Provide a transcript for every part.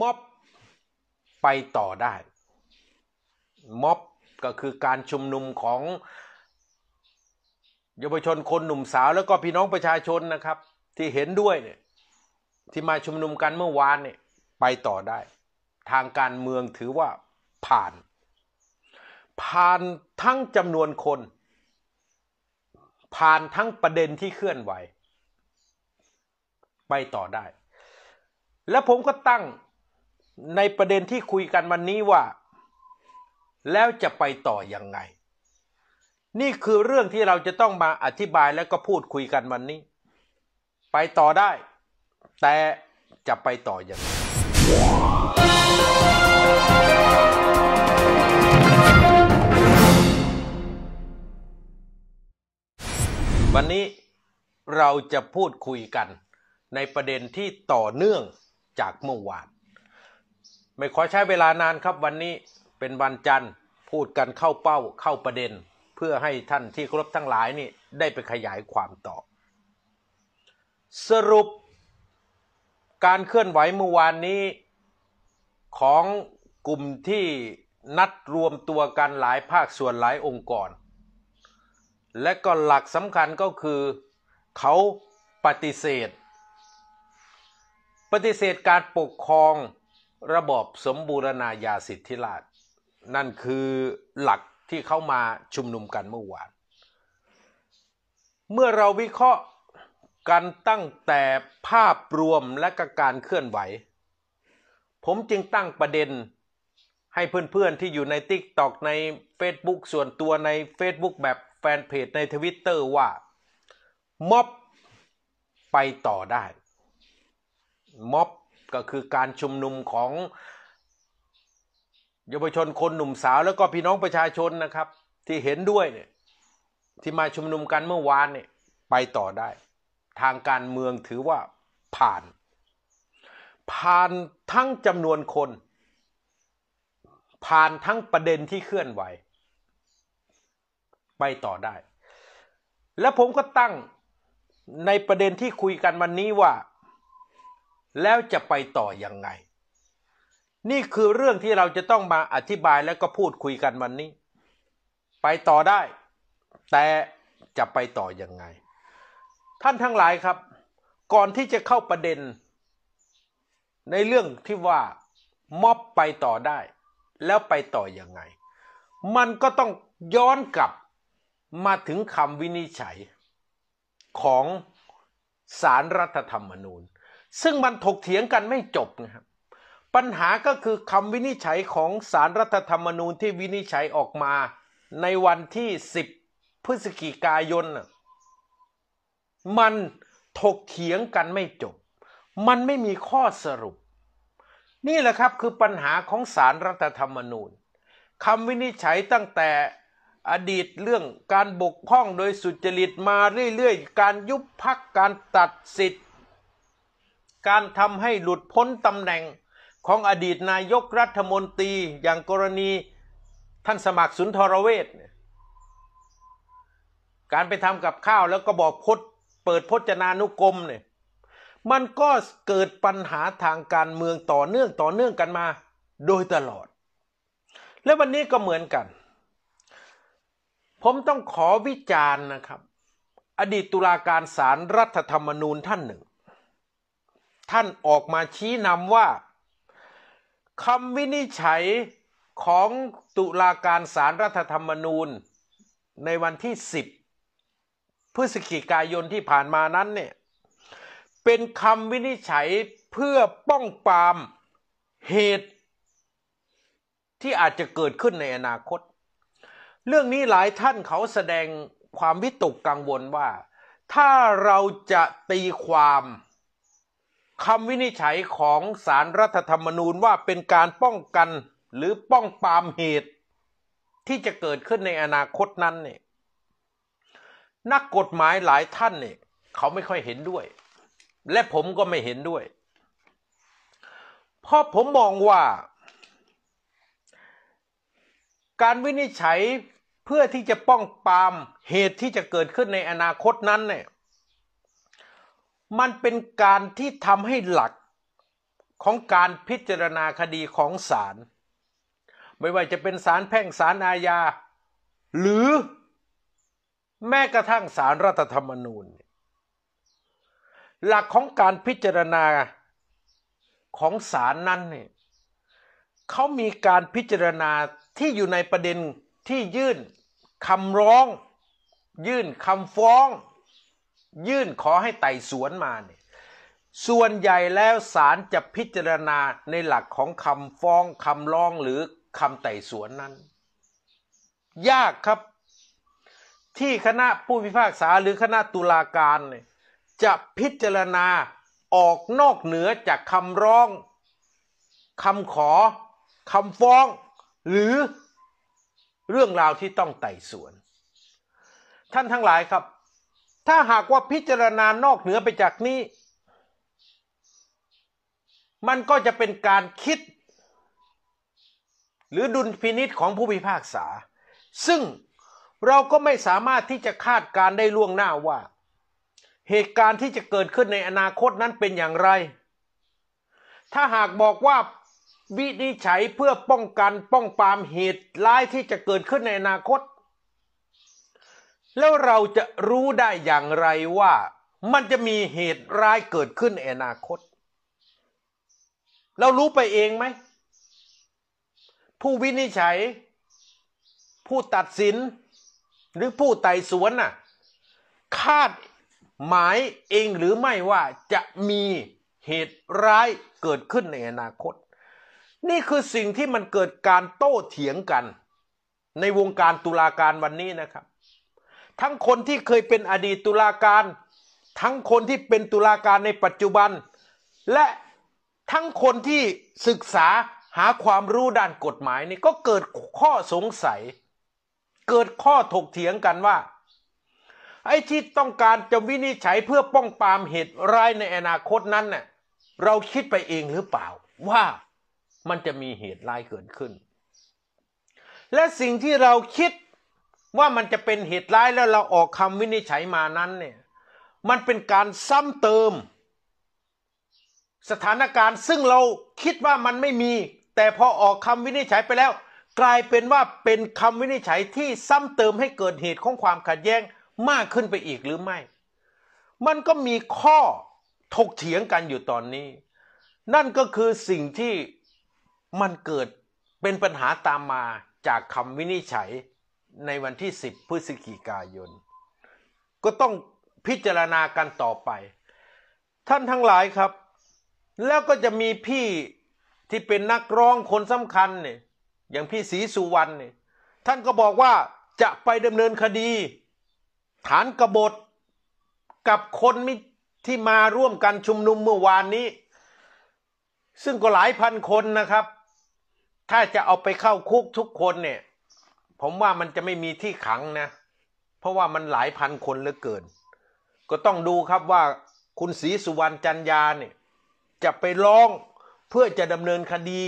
ม็อบ ไปต่อได้ ม็อบก็คือการชุมนุมของเยาวชนคนหนุ่มสาวแล้วก็พี่น้องประชาชนนะครับ ที่เห็นด้วยเนี่ย ที่มาชุมนุมกันเมื่อวานเนี่ย ไปต่อได้ ทางการเมืองถือว่าผ่าน ผ่านทั้งจำนวนคน ผ่านทั้งประเด็นที่เคลื่อนไหว ไปต่อได้ และผมก็ตั้งในประเด็นที่คุยกันวันนี้ว่า แล้วจะไปต่ออยังไง นี่คือเรื่องที่เราจะต้องมาอธิบายแล้วก็พูดคุยกันวันนี้ ไปต่อได้ แต่จะไปต่ออยังไงวันนี้เราจะพูดคุยกัน ในประเด็นที่ต่อเนื่องจากเมื่อวานไม่ขอใช้เวลานานครับวันนี้เป็นวันจันทร์พูดกันเข้าเป้าเข้าประเด็น เพื่อให้ท่านที่ครบทั้งหลายนี่ ได้ไปขยายความต่อ สรุปการเคลื่อนไหวเมื่อวานนี้ของกลุ่มที่นัดรวมตัวกันหลายภาคส่วนหลายองค์กร และก็หลักสำคัญก็คือเขาปฏิเสธ ปฏิเสธการปกครองระบบสมบูรณาญาสิทธิราช นั่นคือหลักที่เข้ามาชุมนุมกันเมื่อวาน เมื่อเราวิเคราะห์กันตั้งแต่ภาพรวมและกการเคลื่อนไหว ผมจึงตั้งประเด็นให้เพื่อนๆที่อยู่ในติ๊กตอกใน Facebook ส่วนตัวใน Facebook แบบ แฟนเพจในทวิตเตอร์ว่าม็อบ ไปต่อได้ม็อบก็คือการชุมนุมของเยาวชนคนหนุ่มสาวแล้วก็พี่น้องประชาชนนะครับ ที่เห็นด้วยเนี่ยที่มาชุมนุมกันเมื่อวานเนี่ยไปต่อได้ ทางการเมืองถือว่าผ่าน ผ่านทั้งจำนวนคน ผ่านทั้งประเด็นที่เคลื่อนไหวไปต่อได้ และผมก็ตั้งในประเด็นที่คุยกันวันนี้ว่าแล้วจะไปต่อยังไง นี่คือเรื่องที่เราจะต้องมาอธิบายแล้วก็พูดคุยกันวันนี้ ไปต่อได้ แต่จะไปต่อยังไง ท่านทั้งหลายครับ ก่อนที่จะเข้าประเด็น ในเรื่องที่ว่าม็อบไปต่อได้ แล้วไปต่อยังไง มันก็ต้องย้อนกลับมาถึงคำวินิจฉัยของสารรัฐธรรมนูญซึ่งมันถกเถียงกันไม่จบนะครับปัญหาก็คือคำวินิจฉัยของสารรัฐธรรมนูญที่วินิจฉัยออกมาในวันที่10พฤศจิกายนมันถกเถียงกันไม่จบ มันไม่มีข้อสรุป นี่แหละครับคือปัญหาของสารรัฐธรรมนูญคำวินิจฉัยตั้งแต่อดีตเรื่องการบกพร่องโดยสุจริตมาเรื่อยๆการยุบพักการตัดสิทธิการทำให้หลุดพ้นตำแหน่งของอดีตนายกรัฐมนตรีอย่างกรณี ท่านสมัครสุนทรเวชการไปทำกับข้าวแล้วก็บอกพด เปิดพจนานุกรมเนี่ยมันก็เกิดปัญหาทางการเมืองต่อเนื่องต่อเนื่องกันมาโดยตลอด และวันนี้ก็เหมือนกัน ผมต้องขอวิจารณ์นะครับ อดีตตุลาการสารรัฐธรรมนูญท่านหนึ่งท่านออกมาชี้นำว่าคำวินิจฉัยของตุลาการสารรัฐธรรมนูญในวันที่ 10พฤศจิกายนที่ผ่านมานั้นเนี่ย เป็นคำวินิจฉัยเพื่อป้องปราม เหตุ ที่อาจจะเกิดขึ้นในอนาคต เรื่องนี้หลายท่านเขาแสดงความวิตกกังวลว่า ถ้าเราจะตีความคำวินิจฉัยของสารรัฐธรรมนูญว่าเป็นการป้องกันหรือป้องปามเหตุ ที่จะเกิดขึ้นในอนาคตนั้นเนี่ยนักกฎหมายหลายท่านเนี่ยเขาไม่ค่อยเห็นด้วย และผมก็ไม่เห็นด้วยเพราะผมมองว่า การวินิจฉัยเพื่อที่จะป้องปามเหตุที่จะเกิดขึ้นในอนาคตนั้นเนี่ยมันเป็นการที่ทำให้หลักของการพิจารณาคดีของศาลไม่ว่าจะเป็นศาลแพ่งศาลอาญา หรือแม้กระทั่งศาลรัฐธรรมนูญหลักของการพิจารณาของศาลนั้นเนี่ยเขามีการพิจารณาที่อยู่ในประเด็นที่ยื่นคำร้อง ยื่นคำฟ้องยื่นขอให้ไต่สวนมาเนี่ย ส่วนใหญ่แล้วศาลจะพิจารณาในหลักของคำฟ้องคำร้องหรือคำไต่สวนนั้น ยากครับ ที่คณะผู้พิพากษาหรือคณะตุลาการเนี่ยจะพิจารณาออกนอกเหนือจากคำร้องคำขอคำฟ้อง หรือเรื่องราวที่ต้องไต่สวน ท่านทั้งหลายครับถ้าหากว่าพิจารณานอกเหนือไปจากนี้ มันก็จะเป็นการคิด หรือดุลพินิษของผู้พิพากษา ซึ่งเราก็ไม่สามารถที่จะคาดการได้ล่วงหน้าว่า เหตุการณ์ที่จะเกิดขึ้นในอนาคตนั้นเป็นอย่างไร ถ้าหากบอกว่าวินิจฉัยเพื่อป้องกันป้องปามเหตุร้ายที่จะเกิดขึ้นในอนาคตแล้วเราจะรู้ได้อย่างไรว่ามันจะมีเหตุร้ายเกิดขึ้นในอนาคต เรารู้ไปเองไหม ผู้วินิจฉัย ผู้ตัดสินหรือผู้ไต่สวนน่ะ คาดหมายเองหรือไม่ว่าจะมีเหตุร้ายเกิดขึ้นในอนาคต นี่คือสิ่งที่มันเกิดการโต้เถียงกัน ในวงการตุลาการวันนี้นะครับทั้งคนที่เคยเป็นอดีตตุลาการ ทั้งคนที่เป็นตุลาการในปัจจุบัน และทั้งคนที่ศึกษาหาความรู้ด้านกฎหมายนี่ก็เกิดข้อสงสัย เกิดข้อถกเถียงกันว่าไอ้ที่ต้องการจะวินิจฉัยเพื่อป้องปรามเหตุร้ายในอนาคตนั้นเน่ยเราคิดไปเองหรือเปล่า ว่ามันจะมีเหตุร้ายเกิดขึ้น และสิ่งที่เราคิดว่ามันจะเป็นเหตุร้ายแล้วเราออกคำวินิจฉัยมานั้นเนี่ย มันเป็นการซ้ำเติม สถานการณ์ซึ่งเราคิดว่ามันไม่มี แต่พอออกคำวินิจฉัยไปแล้ว กลายเป็นว่าเป็นคำวินิจฉัยที่ซ้ำเติมให้เกิดเหตุของความขัดแย้งมากขึ้นไปอีกหรือไม่ มันก็มีข้อถกเถียงกันอยู่ตอนนี้ นั่นก็คือสิ่งที่มันเกิดเป็นปัญหาตามมาจากคำวินิจฉัยในวันที่ 10 พฤศจิกายน ก็ต้องพิจารณากันต่อไป ท่านทั้งหลายครับ แล้วก็จะมีพี่ที่เป็นนักร้องคนสำคัญเนี่ยอย่างพี่ศรีสุวรรณเนี่ยท่านก็บอกว่าจะไปดำเนินคดี ฐานกบฏกับคนที่มาร่วมกันชุมนุมเมื่อวานนี้ ซึ่งก็หลายพันคนนะครับ ถ้าจะเอาไปเข้าคุกทุกคนเนี่ยผมว่ามันจะไม่มีที่ขังนะ เพราะว่ามันหลายพันคนเหลือเกิน ก็ต้องดูครับว่าคุณศรีสุวรรณจันยาเนี่ยจะไปร้องเพื่อจะดำเนินคดี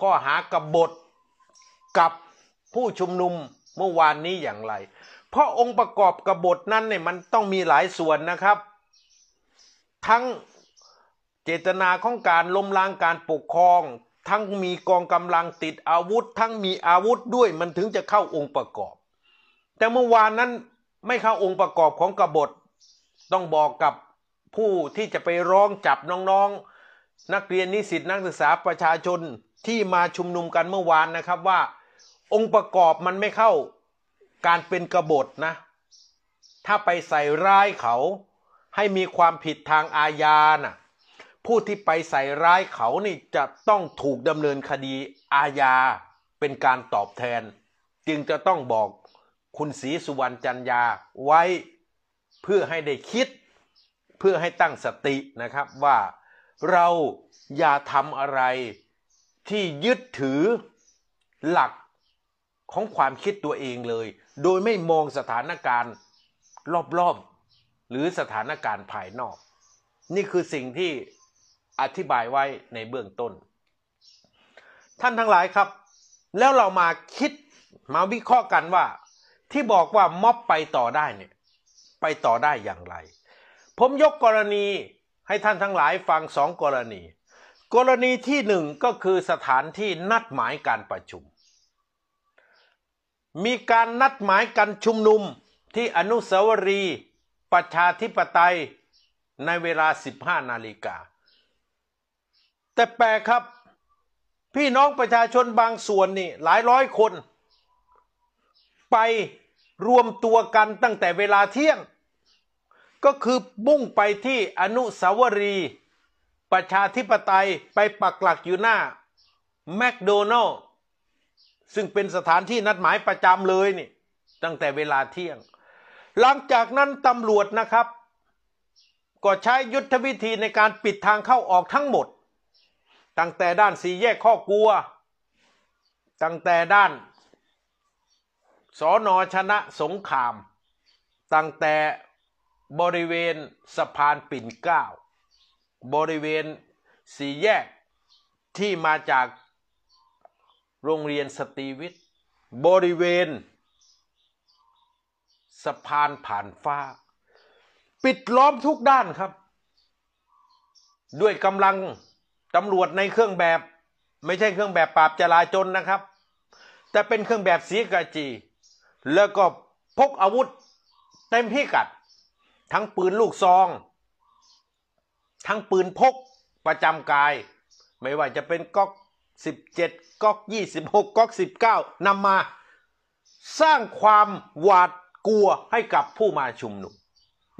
ข้อหากบฏกับผู้ชุมนุมเมื่อวานนี้อย่างไร เพราะองค์ประกอบกบฏนั้นเนี่ยมันต้องมีหลายส่วนนะครับ ทั้งเจตนาของการล้มล้างการปกครองทั้งมีกองกำลังติดอาวุธ ทั้งมีอาวุธด้วยมันถึงจะเข้าองค์ประกอบ แต่เมื่อวานนั้นไม่เข้าองค์ประกอบของกบฏต้องบอกกับผู้ที่จะไปร้องจับน้องๆนนักเรียนนิสิตนักศึกษาประชาชนที่มาชุมนุมกันเมื่อวานนะครับว่าองค์ประกอบมันไม่เข้าการเป็นกบฏนะ ถ้าไปใส่ร้ายเขาให้มีความผิดทางอาญานะ่ะผู้ที่ไปใส่ร้ายเขานี่จะต้องถูกดำเนินคดีอาญาเป็นการตอบแทน จึงจะต้องบอกคุณศรีสุวรรณจันยาไว้เพื่อให้ได้คิดเพื่อให้ตั้งสตินะครับว่าเราอย่าทำอะไรที่ยึดถือหลักของความคิดตัวเองเลย โดยไม่มองสถานการณ์รอบๆหรือสถานการณ์ภายนอก นี่คือสิ่งที่อธิบายไว้ในเบื้องต้น ท่านทั้งหลายครับแล้วเรามาคิดมาวิเคราะห์กันว่า ที่บอกว่าม็อบไปต่อได้เนี่ยไปต่อได้อย่างไร ผมยกกรณีให้ท่านทั้งหลายฟังสองกรณี กรณีที่หนึ่งก็คือสถานที่นัดหมายการประชุมมีการนัดหมายการชุมนุมที่อนุสาวรีย์ประชาธิปไตยในเวลา 15นาฬิกาแต่แปลกครับพี่น้องประชาชนบางส่วนนี่หลายร้อยคน ไปรวมตัวกันตั้งแต่เวลาเที่ยง ก็คือมุ่งไปที่อนุสาวรีย์ประชาธิปไตยไปปักหลักอยู่หน้า แมคโดนัลล์ซึ่งเป็นสถานที่นัดหมายประจำเลยนี่ตั้งแต่เวลาเที่ยง หลังจากนั้นตำรวจนะครับ ก็ใช้ยุทธวิธีในการปิดทางเข้าออกทั้งหมดตั้งแต่ด้านสี่แยกข้อกลัว ตั้งแต่ด้านสอนอชนะสงคราม ตั้งแต่บริเวณสะพานปิ่นเก้า บริเวณสี่แยกที่มาจากโรงเรียนสตรีวิทย์ บริเวณสะพานผ่านฟ้า ปิดล้อมทุกด้านครับ ด้วยกำลังตำรวจในเครื่องแบบไม่ใช่เครื่องแบบปราบจราจนนะครับ แต่เป็นเครื่องแบบสีกาจีแล้วก็พกอาวุธเต็มพิกัด ทั้งปืนลูกซอง ทั้งปืนพกประจำกายไม่ว่าจะเป็นก๊อก 17ก๊อก 26ก๊อก 19นำมาสร้างความหวาดกลัวให้กับผู้มาชุมนุม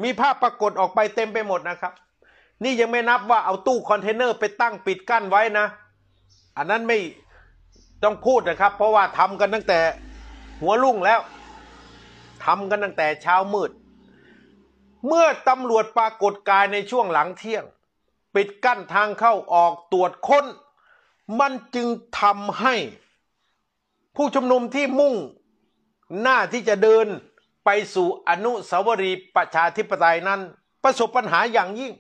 มีภาพปรากฏออกไปเต็มไปหมดนะครับนี่ยังไม่นับว่าเอาตู้คอนเทนเนอร์ไปตั้งปิดกั้นไว้นะ อันนั้นไม่ต้องพูดนะครับ เพราะว่าทำกันตั้งแต่หัวรุ่งแล้ว ทำกันตั้งแต่เช้ามืด เมื่อตำรวจปรากฏกายในช่วงหลังเที่ยง ปิดกั้นทางเข้าออกตรวจค้น มันจึงทำให้ผู้ชุมนุมที่มุ่งหน้าที่จะเดินไปสู่อนุสาวรีย์ประชาธิปไตยนั้น ประสบปัญหาอย่างยิ่ง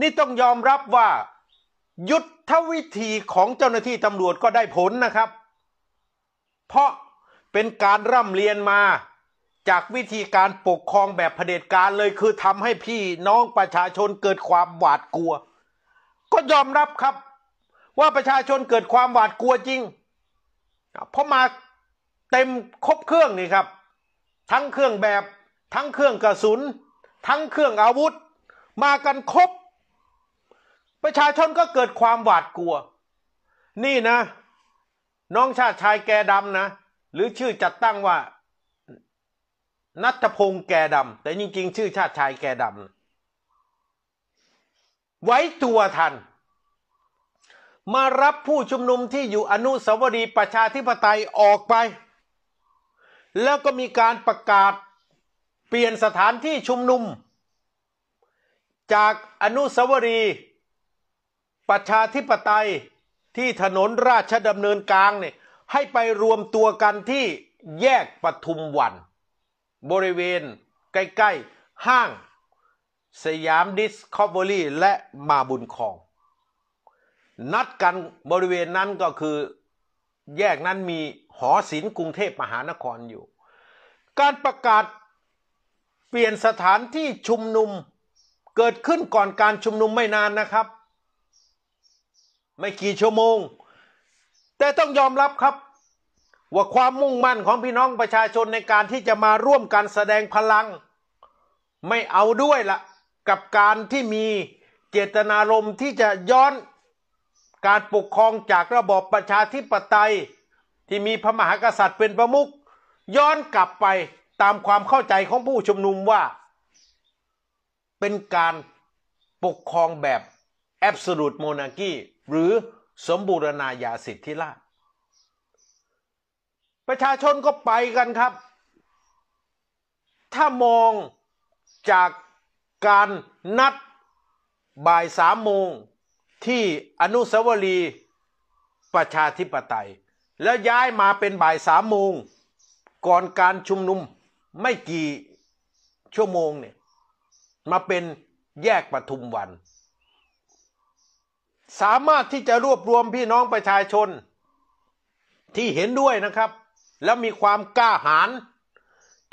นี่ต้องยอมรับว่ายุทธวิธีของเจ้าหน้าที่ตำรวจก็ได้ผลนะครับ เพราะเป็นการร่ำเรียนมาจากวิธีการปกครองแบบเผด็จการเลย คือทำให้พี่น้องประชาชนเกิดความหวาดกลัว ก็ยอมรับครับว่าประชาชนเกิดความหวาดกลัวจริง เพราะมาเต็มครบเครื่องนี่ครับ ทั้งเครื่องแบบทั้งเครื่องกระสุน ทั้งเครื่องอาวุธ มากันครบประชาชนก็เกิดความหวาดกลัว นี่นะ น้องชาติชายแกดำนะ หรือชื่อจัดตั้งว่านัทพงศ์แกดำแต่จริงๆ ชื่อชาติชายแกดำไว้ตัวทัน มารับผู้ชุมนุมที่อยู่อนุสาวรีย์ประชาธิปไตยออกไป แล้วก็มีการประกาศเปลี่ยนสถานที่ชุมนุม จากอนุสาวรีย์ประชาธิปไตยที่ถนนราชดำเนินกลางเนี่ยให้ไปรวมตัวกันที่แยกปทุมวัน บริเวณ ใกล้ ๆ ห้าง สยามดิสคอเวอรี่ และมาบุญคอง นัดกันบริเวณนั้นก็คือแยกนั้นมีหอศิลป์กรุงเทพมหานครอยู่ การประกาศเปลี่ยนสถานที่ชุมนุมเกิดขึ้นก่อนการชุมนุมไม่นานนะครับไม่กี่ชั่วโมง แต่ต้องยอมรับครับ ว่าความมุ่งมั่นของพี่น้องประชาชนในการที่จะมาร่วมกันแสดงพลัง ไม่เอาด้วยละกับการที่มีเจตนารมณ์ที่จะย้อนการปกครองจากระบอบประชาธิปไตยที่มีพระมหากษัตริย์เป็นประมุขย้อนกลับไปตามความเข้าใจของผู้ชุมนุมว่า เป็นการปกครองแบบแอบสูตรโมนาคีหรือสมบูรณาญาสิทธิราช ประชาชนก็ไปกันครับ ถ้ามองจากการนัดบ่ายสามโมงที่อนุสาวรีย์ประชาธิปไตย แล้วย้ายมาเป็นบ่ายสามโมง ก่อนการชุมนุมไม่กี่ชั่วโมงเนี่ยมาเป็นแยกปทุมวันสามารถที่จะรวบรวมพี่น้องประชาชนที่เห็นด้วยนะครับ แล้วมีความกล้าหาญ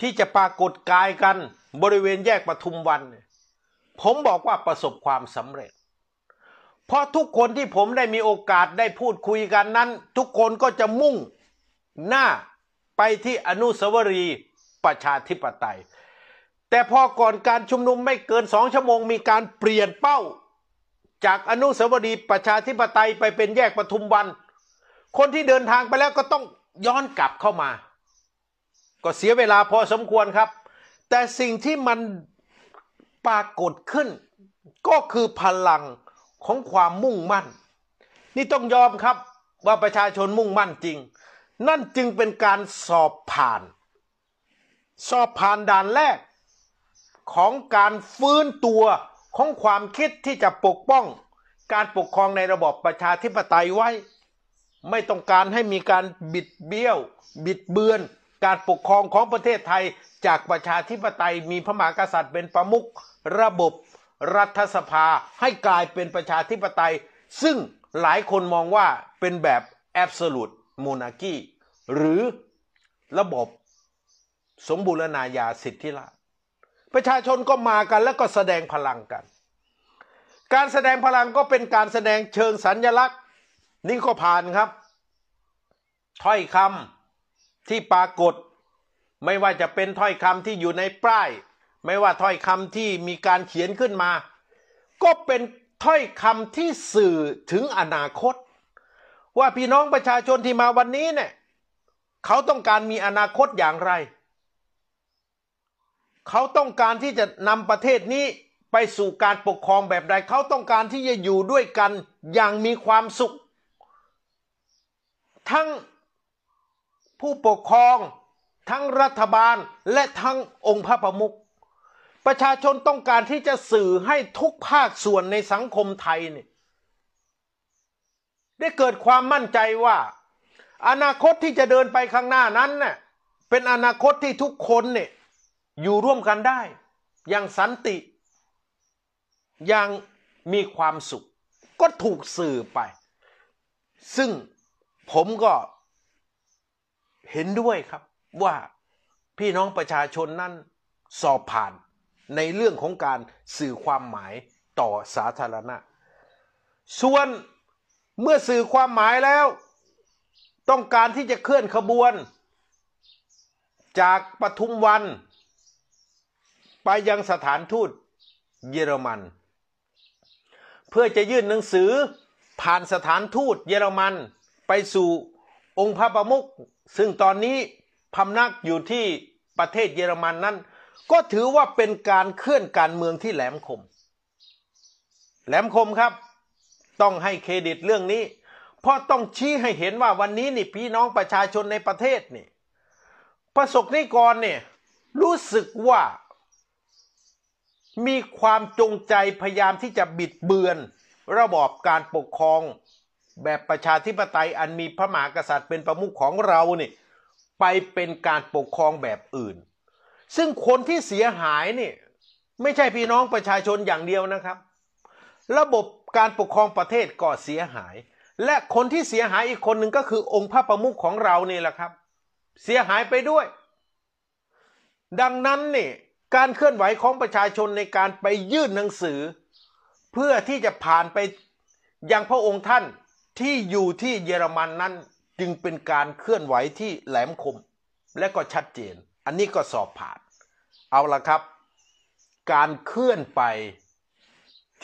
ที่จะปรากฏกายกันบริเวณแยกปทุมวัน ผมบอกว่าประสบความสำเร็จ เพราะทุกคนที่ผมได้มีโอกาสได้พูดคุยกันนั้น ทุกคนก็จะมุ่งหน้าไปที่อนุสาวรีย์ประชาธิปไตย แต่พอก่อนการชุมนุมไม่เกินสองชั่วโมง มีการเปลี่ยนเป้าจากอนุสาวรีย์ประชาธิปไตยไปเป็นแยกปทุมวัน คนที่เดินทางไปแล้วก็ต้องย้อนกลับเข้ามา ก็เสียเวลาพอสมควรครับ แต่สิ่งที่มันปรากฏขึ้น ก็คือพลังของความมุ่งมั่น นี่ต้องยอมครับว่าประชาชนมุ่งมั่นจริง นั่นจึงเป็นการสอบผ่าน สอบผ่านด่านแรกของการฟื้นตัวของความคิดที่จะปกป้องการปกครองในระบบประชาธิปไตยไว้ ไม่ต้องการให้มีการบิดเบี้ยวบิดเบือน การปกครองของประเทศไทย จากประชาธิปไตยมีพระมหากษัตริย์เป็นประมุขระบบรัฐสภาให้กลายเป็นประชาธิปไตยซึ่งหลายคนมองว่าเป็นแบบแอบส์ลูดโมนาคีหรือระบบสมบูรณาญาสิทธิราชประชาชนก็มากันแล้วก็แสดงพลังกัน การแสดงพลังก็เป็นการแสดงเชิงสัญญลักษณ์นี่ก็ผ่านครับ ถ้อยคำที่ปรากฏ ไม่ว่าจะเป็นถ้อยคำที่อยู่ในป้าย ไม่ว่าถ้อยคำที่มีการเขียนขึ้นมา ก็เป็นถ้อยคำที่สื่อถึงอนาคต ว่าพี่น้องประชาชนที่มาวันนี้เนี่ย เขาต้องการมีอนาคตอย่างไรเขาต้องการที่จะนำประเทศนี้ไปสู่การปกครองแบบใด เขาต้องการที่จะอยู่ด้วยกันอย่างมีความสุข ทั้งผู้ปกครองทั้งรัฐบาลและทั้งองค์พระประมุข ประชาชนต้องการที่จะสื่อให้ทุกภาคส่วนในสังคมไทยเนี่ยได้เกิดความมั่นใจว่า อนาคตที่จะเดินไปข้างหน้านั้นเน่ยเป็นอนาคตที่ทุกคนเนี่ยอยู่ร่วมกันได้ อย่างสันติอย่างมีความสุข ก็ถูกสื่อไป ซึ่งผมก็เห็นด้วยครับว่าพี่น้องประชาชนนั้นสอบผ่านในเรื่องของการสื่อความหมายต่อสาธารณะ ส่วนเมื่อสื่อความหมายแล้ว ต้องการที่จะเคลื่อนขบวน จากปทุมวันไปยังสถานทูตเยอรมันเพื่อจะยื่นหนังสือผ่านสถานทูตเยอรมันไปสู่องค์พระประมุขซึ่งตอนนี้พำนักอยู่ที่ประเทศเยอรมันนั้น ก็ถือว่าเป็นการเคลื่อนการเมืองที่แหลมคม แหลมคมครับต้องให้เครดิตเรื่องนี้ เพราะต้องชี้ให้เห็นว่าวันนี้นี่พี่น้องประชาชนในประเทศนี่ประสบนิกรเนี่ยรู้สึกว่ามีความจงใจพยายามที่จะบิดเบือน ระบอบการปกครองแบบประชาธิปไตยอันมีพระมหากษัตริย์เป็นประมุขของเราเนี่ยไปเป็นการปกครองแบบอื่น ซึ่งคนที่เสียหายนี่ไม่ใช่พี่น้องประชาชนอย่างเดียวนะครับ ระบบการปกครองประเทศก็เสียหาย และคนที่เสียหายอีกคนหนึ่งก็คือองค์พระประมุขของเรานี่แหละครับ เสียหายไปด้วย ดังนั้นนี่การเคลื่อนไหวของประชาชนในการไปยื่นหนังสือ เพื่อที่จะผ่านไปยังพระองค์ท่านที่อยู่ที่เยอรมันนั้นจึงเป็นการเคลื่อนไหวที่แหลมคม และก็ชัดเจน อันนี้ก็สอบผ่านเอาละครับการเคลื่อนไป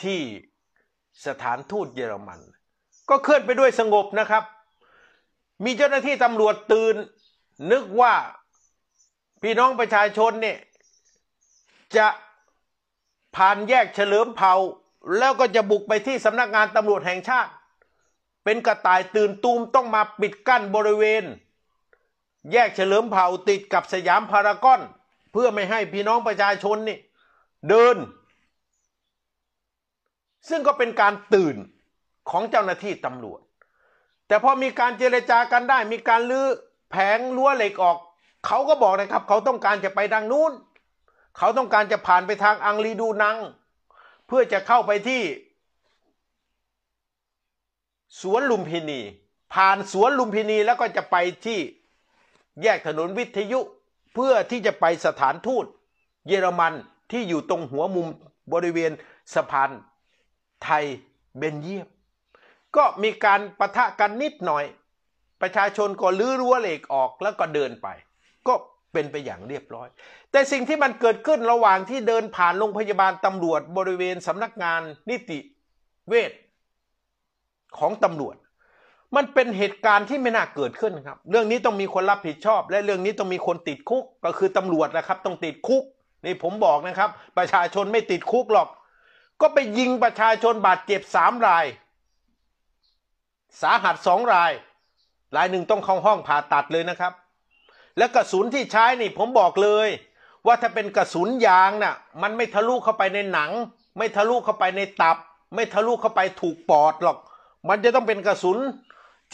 ที่สถานทูตเยอรมัน ก็เคลื่อนไปด้วยสงบนะครับ มีเจ้าหน้าที่ตำรวจตื่นนึกว่า พี่น้องประชาชนเนี่ยจะผ่านแยกเฉลิมเผ่าแล้วก็จะบุกไปที่สำนักงานตำรวจแห่งชาติ เป็นกระต่ายตื่นตูมต้องมาปิดกั้นบริเวณ แยกเฉลิมเผ่าติดกับสยามพารากอนเพื่อไม่ให้พี่น้องประชาชนนี่เดิน ซึ่งก็เป็นการตื่นของเจ้าหน้าที่ตำรวจ แต่พอมีการเจรจากันได้ มีการลื้อแผงลั้วเหล็กออกเขาก็บอกนะครับเขาต้องการจะไปดังนู้นเขาต้องการจะผ่านไปทางอังรีดูนังเพื่อจะเข้าไปที่สวนลุมพินี ผ่านสวนลุมพินีแล้วก็จะไปที่แยกถนนวิทยุเพื่อที่จะไปสถานทูต เยอรมันที่อยู่ตรงหัวมุมบริเวณสะพานไทยเบนเยียมก็มีการประทะกันนิดหน่อย ประชาชนก็ลื้อรั้วเหล็กออกแล้วก็เดินไป ก็เป็นไปอย่างเรียบร้อยแต่สิ่งที่มันเกิดขึ้นระหว่างที่เดินผ่านโรงพยาบาลตำรวจบริเวณสำนักงานนิติเวช ของตำรวจ มันเป็นเหตุการณ์ที่ไม่น่าเกิดขึ้นครับ เรื่องนี้ต้องมีคนรับผิดชอบ และเรื่องนี้ต้องมีคนติดคุกก็คือตำรวจนะครับต้องติดคุกนี่ผมบอกนะครับ ประชาชนไม่ติดคุกหรอก ก็ไปยิงประชาชนบาดเจ็บสามราย สาหัสสองรายรายหนึ่งต้องเข้าห้องผ่าตัดเลยนะครับ และกระสุนที่ใช้นี่ผมบอกเลยว่าถ้าเป็นกระสุนยางน่ะ มันไม่ทะลุเข้าไปในหนัง ไม่ทะลุเข้าไปในตับ ไม่ทะลุเข้าไปถูกปอดหรอก มันจะต้องเป็นกระสุน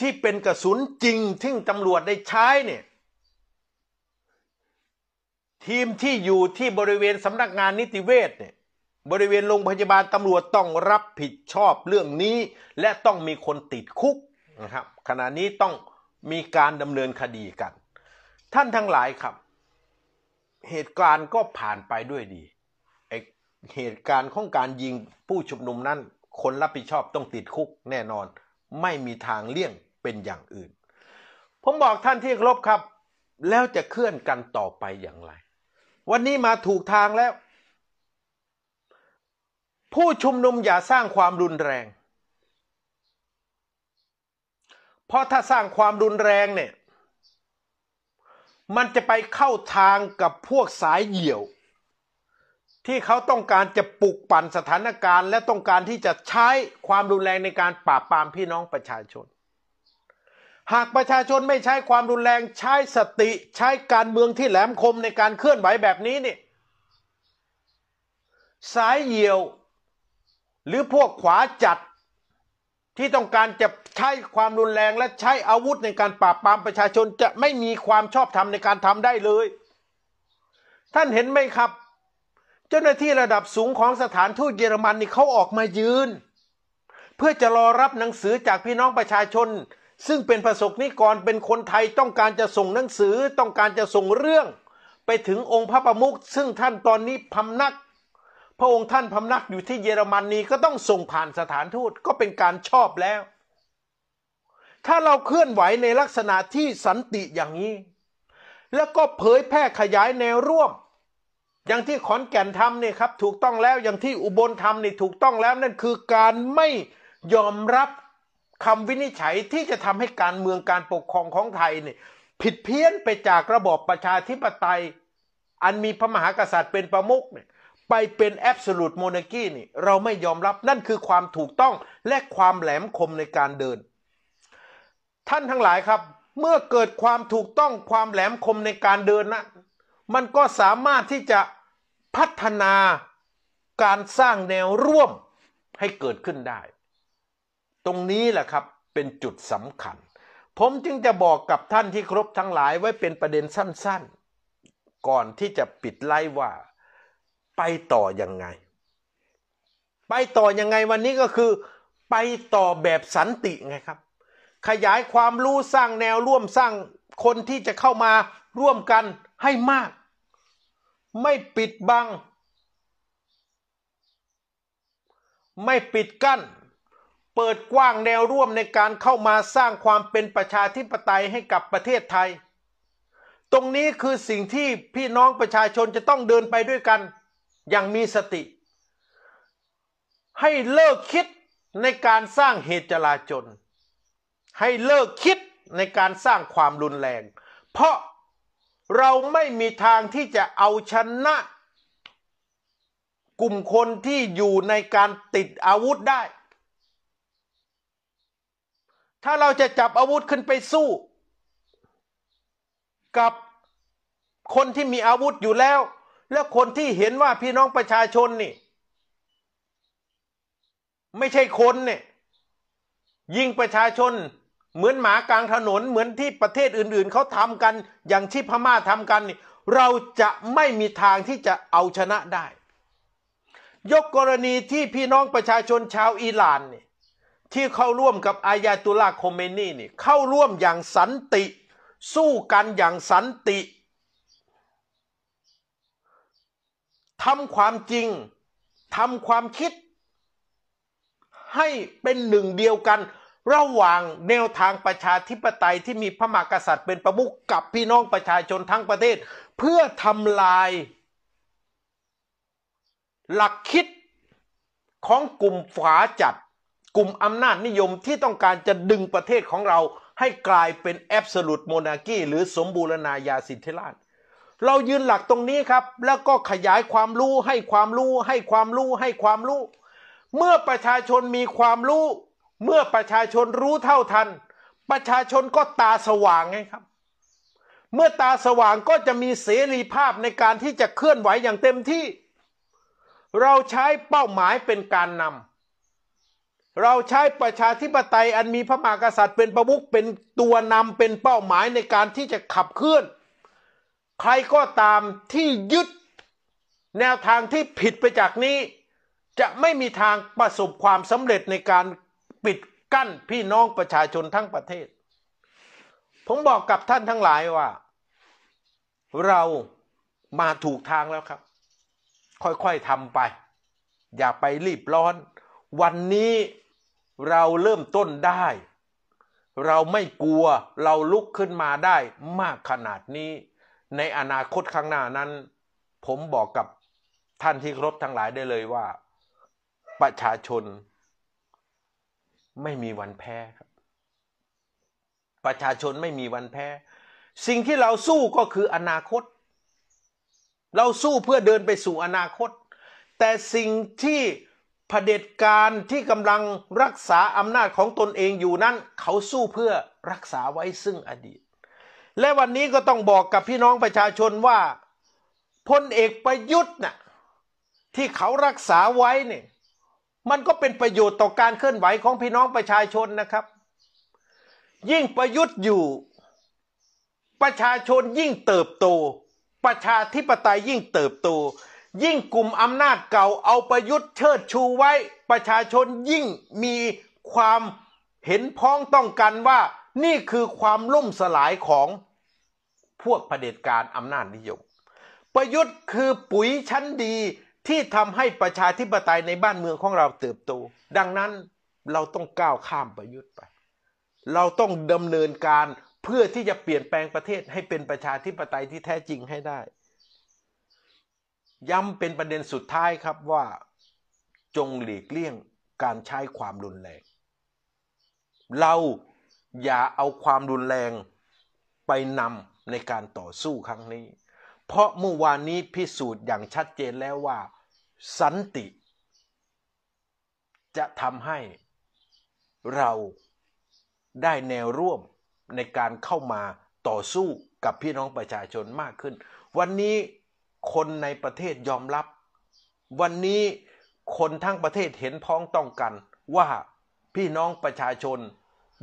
ที่เป็นกระสุนจริงที่ตำรวจได้ใช้เนี่ย ทีมที่อยู่ที่บริเวณสำนักงานนิติเวชเนี่ยบริเวณโรงพยาบาลตำรวจต้องรับผิดชอบเรื่องนี้ และต้องมีคนติดคุกนะครับขณะนี้ต้องมีการดำเนินคดีกัน ท่านทั้งหลายครับเหตุการณ์ก็ผ่านไปด้วยดี เหตุการณ์ของการยิงผู้ชุมนุมนั้นคนรับผิดชอบต้องติดคุกแน่นอน ไม่มีทางเลี่ยงเป็นอย่างอื่น ผมบอกท่านที่รบครับ แล้วจะเคลื่อนกันต่อไปอย่างไร วันนี้มาถูกทางแล้ว ผู้ชุมนุมอย่าสร้างความรุนแรง เพราะถ้าสร้างความรุนแรงเนี่ยมันจะไปเข้าทางกับพวกสายเหี่ยว ที่เขาต้องการจะปลุกปั่นสถานการณ์ และต้องการที่จะใช้ความรุนแรงในการปราบปรามพี่น้องประชาชน หากประชาชนไม่ใช้ความรุนแรงใช้สติใช้การเมืองที่แหลมคมในการเคลื่อนไหวแบบนี้นี่ สายเหี่ยวหรือพวกขวาจัดที่ต้องการจะใช้ความรุนแรงและใช้อาวุธในการปราบปรามประชาชนจะไม่มีความชอบธรรมในการทำได้เลย ท่านเห็นไหมครับ เจ้าหน้าที่ระดับสูงของสถานทูตเยอรมันนี่เขาออกมายืน เพื่อจะรอรับหนังสือจากพี่น้องประชาชน ซึ่งเป็นประสบนิกรเป็นคนไทยต้องการจะส่งหนังสือต้องการจะส่งเรื่อง ไปถึงองค์พระประมุขซึ่งท่านตอนนี้พำนักพระองค์ท่านพำนักอยู่ที่เยอรมนนีก็ต้องส่งผ่านสถานทูตก็เป็นการชอบแล้ว ถ้าเราเคลื่อนไหวในลักษณะที่สันติอย่างนี้ แล้วก็เผยแพร่ขยายแนวร่วม อย่างที่ขอนแก่นทำเนี่ยครับถูกต้องแล้วอย่างที่อุบลทำเนี่ถูกต้องแล้ว นั่นคือการไม่ยอมรับคำวินิจฉัยที่จะทำให้การเมืองการปกครองของไทยเนี่ยผิดเพี้ยนไปจากระบอบประชาธิปไตย อันมีพระมหากษัตริย์เป็นประมุขเนี่ยไปเป็นแอบสูตรโมนากี้นี่ เราไม่ยอมรับนั่นคือความถูกต้องและความแหลมคมในการเดิน ท่านทั้งหลายครับ เมื่อเกิดความถูกต้องความแหลมคมในการเดินนะมันก็สามารถที่จะพัฒนาการสร้างแนวร่วมให้เกิดขึ้นได้ ตรงนี้แหละครับเป็นจุดสำคัญ ผมจึงจะบอกกับท่านที่ครบทั้งหลายไว้เป็นประเด็นสั้น ๆ ก่อนที่จะปิดไล่ว่าไปต่อยังไง ไปต่อยังไงวันนี้ก็คือ ไปต่อแบบสันติไงครับ ขยายความรู้สร้างแนวร่วมสร้างคนที่จะเข้ามาร่วมกันให้มาก ไม่ปิดบัง ไม่ปิดกั้น เปิดกว้างแนวร่วมในการเข้ามาสร้างความเป็นประชาธิปไตยให้กับประเทศไทย ตรงนี้คือสิ่งที่พี่น้องประชาชนจะต้องเดินไปด้วยกันอย่างมีสติ ให้เลิกคิดในการสร้างเหตุจลาจลให้เลิกคิดในการสร้างความรุนแรง เพราะเราไม่มีทางที่จะเอาชนะ กลุ่มคนที่อยู่ในการติดอาวุธได้ ถ้าเราจะจับอาวุธขึ้นไปสู้ กับคนที่มีอาวุธอยู่แล้วแล้วคนที่เห็นว่าพี่น้องประชาชนนี่ไม่ใช่คนเนี่ยยิงประชาชนเหมือนหมากลางถนนเหมือนที่ประเทศอื่นๆ เขาทำกันอย่างที่พม่าทำกันนี่เราจะไม่มีทางที่จะเอาชนะได้ ยกกรณีที่พี่น้องประชาชนชาวอิหร่านนี่ที่เข้าร่วมกับ อายาตุลาโคเมนีนี่เข้าร่วมอย่างสันติ สู้กันอย่างสันติทำความจริงทำความคิดให้เป็นหนึ่งเดียวกัน ระหว่างแนวทางประชาธิปไตยที่มีพระมหากษัตริย์ เป็นประมุขกับพี่น้องประชาชนทั้งประเทศ เพื่อทำลาย หลักคิดของกลุ่มฝาจัด กลุ่มอำนาจนิยมที่ต้องการจะดึงประเทศของเราให้กลายเป็นแอบสลูดโมนาคีหรือสมบูรณาญาสิทธิราชเรายืนหลักตรงนี้ครับ แล้วก็ขยายความรู้ให้ความรู้ให้ความรู้ให้ความรู้ เมื่อประชาชนมีความรู้ เมื่อประชาชนรู้เท่าทัน ประชาชนก็ตาสว่างไงครับ เมื่อตาสว่างก็จะมีเสรีภาพในการที่จะเคลื่อนไหวอย่างเต็มที่ เราใช้เป้าหมายเป็นการนำเราใช้ประชาธิปไตยอันมีพระมหากษัตริย์เป็นประมุขเป็นตัวนำเป็นเป้าหมายในการที่จะขับเคลื่อนใครก็ตามที่ยึดแนวทางที่ผิดไปจากนี้ จะไม่มีทางประสบความสำเร็จในการปิดกั้นพี่น้องประชาชนทั้งประเทศ ผมบอกกับท่านทั้งหลายว่า เรามาถูกทางแล้วครับ ค่อย ๆทำไป อย่าไปรีบร้อน วันนี้เราเริ่มต้นได้ เราไม่กลัวเราลุกขึ้นมาได้มากขนาดนี้ในอนาคตข้างหน้านั้น ผมบอกกับท่านที่ครบทั้งหลายได้เลยว่า ประชาชนไม่มีวันแพ้ครับ ประชาชนไม่มีวันแพ้สิ่งที่เราสู้ก็คืออนาคต เราสู้เพื่อเดินไปสู่อนาคต แต่สิ่งที่เผด็จการที่กำลังรักษาอำนาจของตนเองอยู่นั้น เขาสู้เพื่อรักษาไว้ซึ่งอดีตและวันนี้ก็ต้องบอกกับพี่น้องประชาชนว่าพลเอกประยุทธ์น่ะที่เขารักษาไว้เนี่ยมันก็เป็นประโยชน์ต่อการเคลื่อนไหวของพี่น้องประชาชนนะครับ ยิ่งประยุทธ์อยู่ประชาชนยิ่งเติบโตประชาธิปไตยยิ่งเติบโตยิ่งกลุ่มอำนาจเก่าเอาประยุทธ์เชิดชูไว้ประชาชนยิ่งมีความเห็นพ้องต้องกันว่านี่คือความล่มสลายของพวกเผด็จการอำนาจนิยม ประยุทธ์คือปุ๋ยชั้นดีที่ทำให้ประชาธิปไตยในบ้านเมืองของเราเติบโต ดังนั้นเราต้องก้าวข้ามประยุทธ์ไป เราต้องดำเนินการเพื่อที่จะเปลี่ยนแปลงประเทศให้เป็นประชาธิปไตยที่แท้จริงให้ได้ ย้ำเป็นประเด็นสุดท้ายครับว่าจงหลีกเลี่ยงการใช้ความรุนแรงเราอย่าเอาความรุนแรงไปนำในการต่อสู้ครั้งนี้ เพราะเมื่อวานนี้พิสูจน์อย่างชัดเจนแล้วว่า สันติ จะทำให้เราได้แนวร่วมในการเข้ามาต่อสู้กับพี่น้องประชาชนมากขึ้น วันนี้คนในประเทศยอมรับ วันนี้คนทั้งประเทศเห็นพ้องต้องกันว่าพี่น้องประชาชน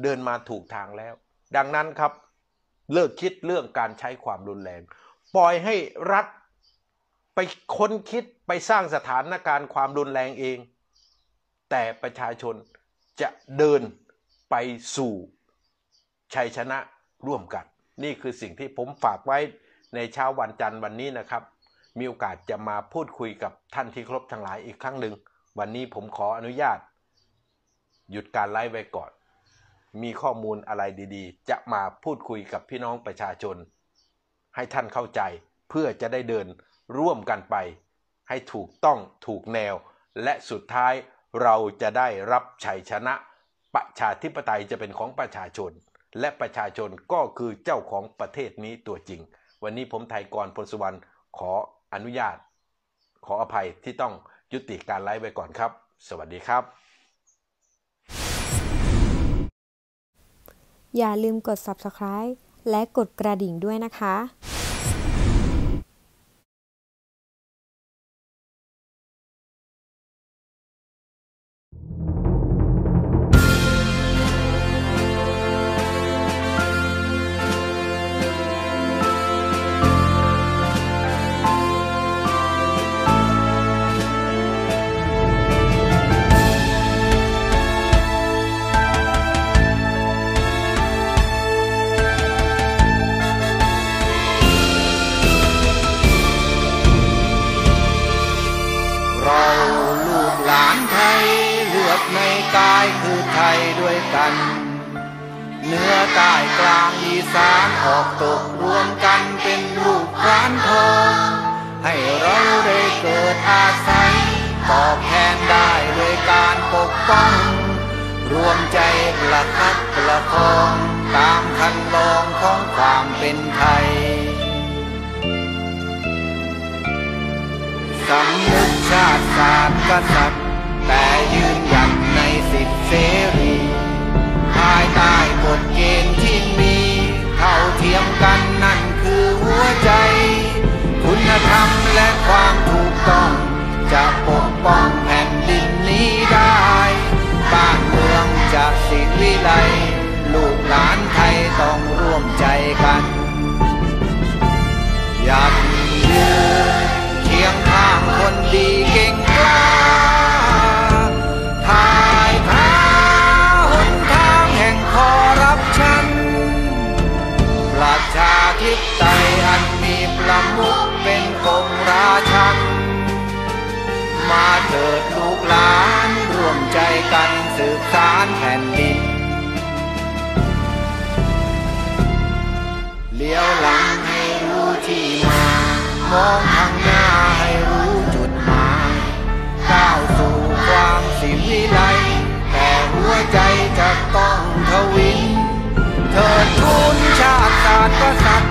เดินมาถูกทางแล้ว ดังนั้นครับเลิกคิดเรื่องการใช้ความรุนแรง ปล่อยให้รัฐไปค้นคิดไปสร้างสถานการณ์ความรุนแรงเอง แต่ประชาชนจะเดินไปสู่ชัยชนะร่วมกัน นี่คือสิ่งที่ผมฝากไว้ในเช้าวันจันทร์วันนี้นะครับ มีโอกาสจะมาพูดคุยกับท่านที่ครบทั้งหลายอีกครั้งหนึ่งวันนี้ผมขออนุญาต หยุดการไลฟ์ไว้ก่อนมีข้อมูลอะไรดีๆ จะมาพูดคุยกับพี่น้องประชาชน ให้ท่านเข้าใจเพื่อจะได้เดินร่วมกันไป ให้ถูกต้องถูกแนว และสุดท้ายเราจะได้รับชัยชนะ ประชาธิปไตยจะเป็นของประชาชน และประชาชนก็คือเจ้าของประเทศนี้ตัวจริง วันนี้ผมไทยกรพลสุวรรณขออนุญาต ขออภัยที่ต้องยุติการไลฟ์ไว้ก่อนครับ สวัสดีครับอย่าลืมกด subscribe และกดกระดิ่งด้วยนะคะกันเนื้อใต้กลางอีสานออกตกรวมกันเป็นลูกรานทอง ให้เราได้เกิดอาศัยตอบแทนได้ด้วยการปกป้อง รวมใจประคับประคองตามคันลองของความเป็นไทยสำนึกชาติศาสตร์กษัตริย์แต่ยืนหยัดในสิทธิเสรีายใต้กฎเกณฑ์ที่มี เท่าเทียมกันนั่นคือหัวใจ คุณธรรมและความถูกต้องจะปกป้องแผ่นดินนี้ได้ บ้านเมืองจะสิวิไลลูกหลานไทยต้องร่วมใจกัน อยากมองทางหน้าให้รู้จุดหมายก้าวสู่ความสิวิไลแต่หัวใจจะต้องทวินเธอทุนชาติศาสตร์ปรัตรท